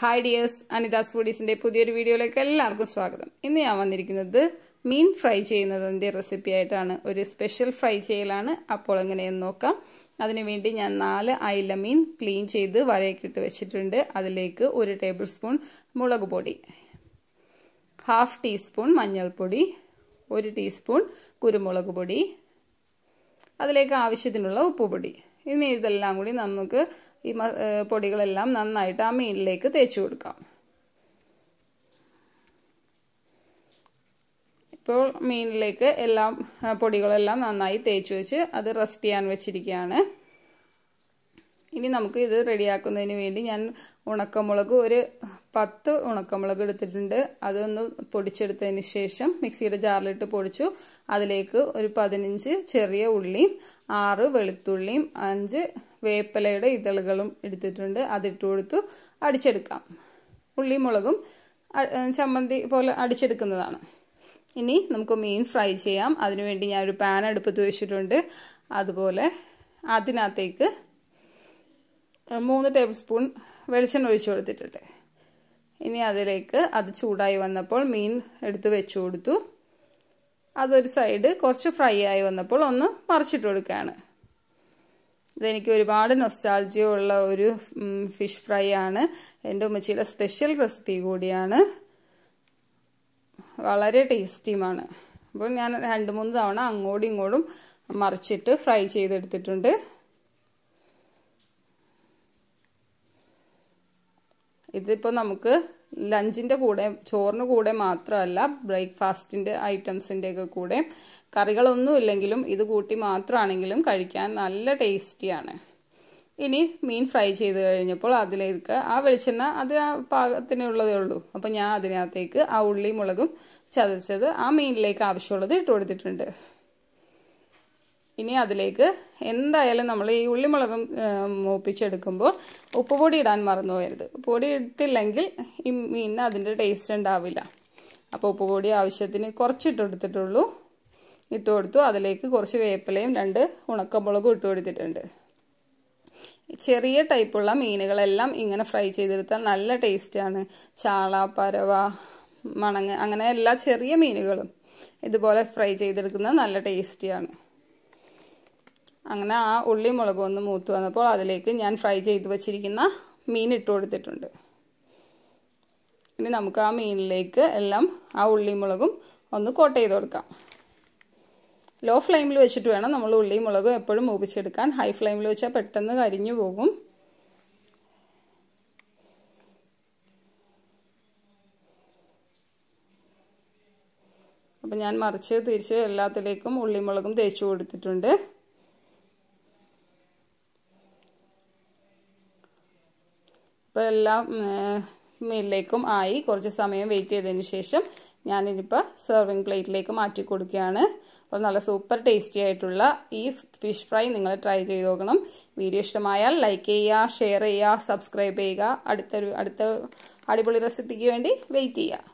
hi dears Anitha's ഫുഡീസിൻ്റെ പുതിയൊരു വീഡിയോയിലേക്ക് എല്ലാവർക്കും സ്വാഗതം ഇന്ന് ഞാൻ വന്നിരിക്കുന്നത് മീൻ ഫ്രൈ ചെയ്യുന്നതിൻ്റെ റെസിപ്പി ആയിട്ടാണ് ഒരു സ്പെഷ്യൽ ഫ്രൈ ചെയ്യലാണ് അപ്പോൾ എങ്ങനെയെന്ന് നോക്കാം അതിനുവേണ്ടി ഞാൻ നാല് അയില മീൻ ക്ലീൻ ചെയ്ത് വരയൊക്കെ വെച്ചിട്ടുണ്ട് അതിലേക്ക് ഒരു ടേബിൾ സ്പൂൺ മുളക് പൊടി ഹാഫ് ടീസ്പൂൺ മഞ്ഞൾപ്പൊടി ഒരു ടീസ്പൂൺ കുരുമുളക് പൊടി അതിലേക്ക് ആവശ്യത്തിനുള്ള ഉപ്പുപൊടി ഇനി ഇതെല്ലാം കൂടി നമുക്ക് ഈ പൊടികളെല്ലാം നന്നായിട്ട് ആ മീനിലേക്ക് തേച്ച് കൊടുക്കാം ഇപ്പോൾ മീനിലേക്ക് എല്ലാം പൊടികളെല്ലാം നന്നായി തേച്ച് വെച്ച് അത് റെസ്റ്റ് ചെയ്യാൻ വെച്ചിരിക്കുകയാണ് ഇനി നമുക്ക് ഇത് റെഡിയാക്കുന്നതിന് വേണ്ടി ഞാൻ ഉണക്കമുളക് ഒരു പത്ത് ഉണക്കമുളക് എടുത്തിട്ടുണ്ട് അതൊന്ന് പൊടിച്ചെടുത്തതിന് ശേഷം മിക്സിയുടെ ജാറിലിട്ട് പൊടിച്ചു അതിലേക്ക് ഒരു പതിനഞ്ച് ചെറിയ ഉള്ളിയും ആറ് വെളുത്തുള്ളിയും അഞ്ച് വേപ്പിലയുടെ ഇതളുകളും എടുത്തിട്ടുണ്ട് അതിട്ട് കൊടുത്തു അടിച്ചെടുക്കാം ഉള്ളി മുളകും ചമ്മന്തി പോലെ അടിച്ചെടുക്കുന്നതാണ് ഇനി നമുക്ക് മീൻ ഫ്രൈ ചെയ്യാം അതിനുവേണ്ടി ഞാൻ ഒരു പാൻ അടുപ്പത്ത് വെച്ചിട്ടുണ്ട് അതുപോലെ അതിനകത്തേക്ക് മൂന്ന് ടേബിൾ സ്പൂൺ വെളിച്ചെണ്ണ ഒഴിച്ചു കൊടുത്തിട്ടുണ്ട് ഇനി അതിലേക്ക് അത് ചൂടായി വന്നപ്പോൾ മീൻ എടുത്ത് വെച്ചു കൊടുത്തു അതൊരു സൈഡ് കുറച്ച് ഫ്രൈ ആയി വന്നപ്പോൾ ഒന്ന് മറിച്ചിട്ട് കൊടുക്കുകയാണ് ഇതെനിക്ക് ഒരുപാട് നൊസ്റ്റാൾജിയുള്ള ഒരു ഫിഷ് ഫ്രൈ ആണ് എൻ്റെ ഉമ്മച്ചിയുടെ സ്പെഷ്യൽ റെസിപ്പി കൂടിയാണ് വളരെ ടേസ്റ്റിയുമാണ് അപ്പോൾ ഞാൻ രണ്ട് മൂന്ന് തവണ അങ്ങോട്ടും ഇങ്ങോട്ടും മറിച്ചിട്ട് ഫ്രൈ ചെയ്തെടുത്തിട്ടുണ്ട് ഇതിപ്പോൾ നമുക്ക് ലഞ്ചിൻ്റെ കൂടെ ചോറിന് കൂടെ മാത്രമല്ല ബ്രേക്ക്ഫാസ്റ്റിൻ്റെ ഐറ്റംസിൻ്റെയൊക്കെ കൂടെ കറികളൊന്നും ഇല്ലെങ്കിലും ഇത് കൂട്ടി മാത്രമാണെങ്കിലും കഴിക്കാൻ നല്ല ടേസ്റ്റിയാണ് ഇനി മീൻ ഫ്രൈ ചെയ്ത് കഴിഞ്ഞപ്പോൾ അതിലേക്ക് ആ വെളിച്ചെണ്ണ അത് ആ പാകത്തിനുള്ളതേ ഉള്ളൂ അപ്പോൾ ഞാൻ അതിനകത്തേക്ക് ആ ഉള്ളി മുളകും ചതച്ചത് ആ മീനിലേക്ക് ആവശ്യമുള്ളത് ഇട്ട് കൊടുത്തിട്ടുണ്ട് ഇനി അതിലേക്ക് എന്തായാലും നമ്മൾ ഈ ഉള്ളിമുളകും മൂപ്പിച്ചെടുക്കുമ്പോൾ പൊടി ഇടാൻ മറന്നു ഉപ്പ് പൊടി ഇട്ടില്ലെങ്കിൽ ഈ മീനിന് അതിൻ്റെ ടേസ്റ്റ് ഉണ്ടാവില്ല അപ്പോൾ പൊടി ആവശ്യത്തിന് കുറച്ചിട്ട് കൊടുത്തിട്ടുള്ളൂ ഇട്ട് കൊടുത്തു അതിലേക്ക് കുറച്ച് വേപ്പിലയും രണ്ട് ഉണക്കമുളകും ഇട്ട് കൊടുത്തിട്ടുണ്ട് ചെറിയ ടൈപ്പുള്ള മീനുകളെല്ലാം ഇങ്ങനെ ഫ്രൈ ചെയ്തെടുത്താൽ നല്ല ടേസ്റ്റാണ് ചാള പരവ മണങ്ങ് അങ്ങനെ എല്ലാ ചെറിയ മീനുകളും ഇതുപോലെ ഫ്രൈ ചെയ്തെടുക്കുന്നത് നല്ല ടേസ്റ്റിയാണ് അങ്ങനെ ആ ഉള്ളി മുളകും ഒന്ന് മൂത്ത് വന്നപ്പോൾ അതിലേക്ക് ഞാൻ ഫ്രൈ ചെയ്ത് വച്ചിരിക്കുന്ന മീൻ ഇട്ട് കൊടുത്തിട്ടുണ്ട് ഇനി നമുക്ക് ആ മീനിലേക്ക് എല്ലാം ആ ഉള്ളി മുളകും ഒന്ന് കോട്ട് ചെയ്ത് കൊടുക്കാം ലോ ഫ്ലെയിമിൽ വെച്ചിട്ട് വേണം നമ്മൾ ഉള്ളി മുളകും എപ്പോഴും മൂപ്പിച്ചെടുക്കാൻ ഹൈ ഫ്ലെയിമിൽ വെച്ചാൽ പെട്ടെന്ന് കരിഞ്ഞു പോകും അപ്പം ഞാൻ മറിച്ച് തിരിച്ച് എല്ലാത്തിലേക്കും ഉള്ളിമുളകും തേച്ചു കൊടുത്തിട്ടുണ്ട് ഇപ്പോൾ എല്ലാം മീനിലേക്കും ആയി കുറച്ച് സമയം വെയിറ്റ് ചെയ്തതിന് ശേഷം ഞാനിനിപ്പോൾ സെർവിങ് പ്ലേറ്റിലേക്ക് മാറ്റി കൊടുക്കുകയാണ് അപ്പോൾ നല്ല സൂപ്പർ ടേസ്റ്റി ആയിട്ടുള്ള ഈ ഫിഷ് ഫ്രൈ നിങ്ങൾ ട്രൈ ചെയ്ത് നോക്കണം വീഡിയോ ഇഷ്ടമായാൽ ലൈക്ക് ചെയ്യുക ഷെയർ ചെയ്യുക സബ്സ്ക്രൈബ് ചെയ്യുക അടുത്തൊരു അടുത്ത അടിപൊളി റെസിപ്പിക്ക് വേണ്ടി വെയിറ്റ് ചെയ്യുക